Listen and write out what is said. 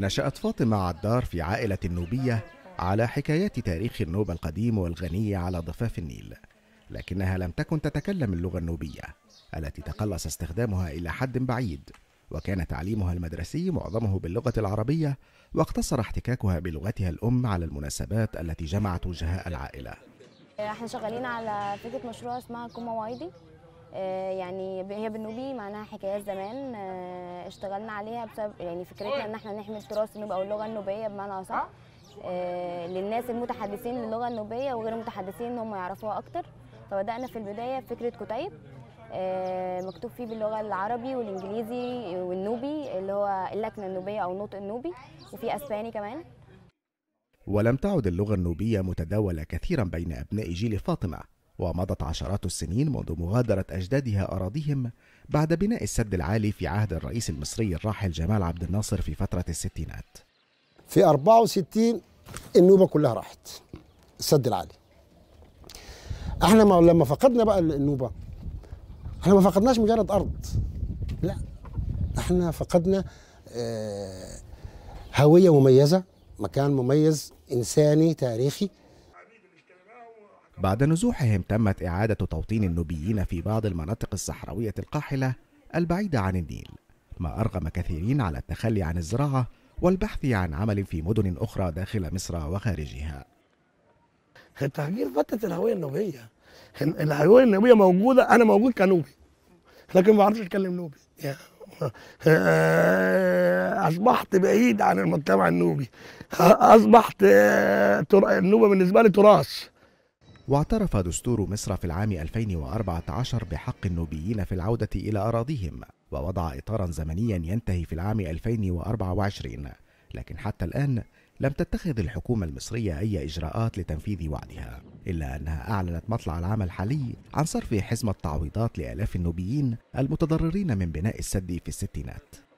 نشأت فاطمة عدار في عائلة نوبية على حكايات تاريخ النوبة القديم والغني على ضفاف النيل لكنها لم تكن تتكلم اللغة النوبية التي تقلص استخدامها إلى حد بعيد وكان تعليمها المدرسي معظمه باللغة العربية واقتصر احتكاكها بلغتها الأم على المناسبات التي جمعت وجهاء العائلة احنا شغالين على فكرة مشروع اسمها كوما وايدي آه، يعني هي بالنوبي عنها حكايات زمان آه، اشتغلنا عليها بسبب يعني فكرتنا ان احنا نحمي التراث النوبي او اللغه النوبيه بمعنى اصح آه. آه، للناس المتحدثين للغه النوبيه وغير المتحدثين ان هم يعرفوها اكتر فبدانا في البدايه بفكره كتيب مكتوب فيه باللغه العربي والانجليزي والنوبي اللي هو اللكنه النوبيه او النطق النوبي وفي اسباني كمان ولم تعد اللغه النوبيه متداوله كثيرا بين ابناء جيل فاطمه ومضت عشرات السنين منذ مغادرة أجدادها أراضيهم بعد بناء السد العالي في عهد الرئيس المصري الراحل جمال عبد الناصر في فترة الستينات في 64 النوبة كلها راحت السد العالي احنا ما لما فقدنا بقى النوبة احنا ما فقدناش مجرد أرض لا احنا فقدنا آه، هوية مميزة مكان مميز إنساني تاريخي بعد نزوحهم تمت إعادة توطين النوبيين في بعض المناطق الصحراوية القاحلة البعيدة عن النيل ما أرغم كثيرين على التخلي عن الزراعة والبحث عن عمل في مدن أخرى داخل مصر وخارجها التهجير فتت الهوية النوبية الهوية النوبية موجودة أنا موجود كنوبي لكن ما بعرفش أتكلم نوبي يعني، آه، اصبحت بعيد عن المجتمع النوبي اصبحت آه، النوبه بالنسبه لي تراث واعترف دستور مصر في العام 2014 بحق النوبيين في العودة إلى أراضيهم ووضع إطارا زمنيا ينتهي في العام 2024 لكن حتى الآن لم تتخذ الحكومة المصرية أي إجراءات لتنفيذ وعدها إلا أنها أعلنت مطلع العام الحالي عن صرف حزمة تعويضات لآلاف النوبيين المتضررين من بناء السد في الستينات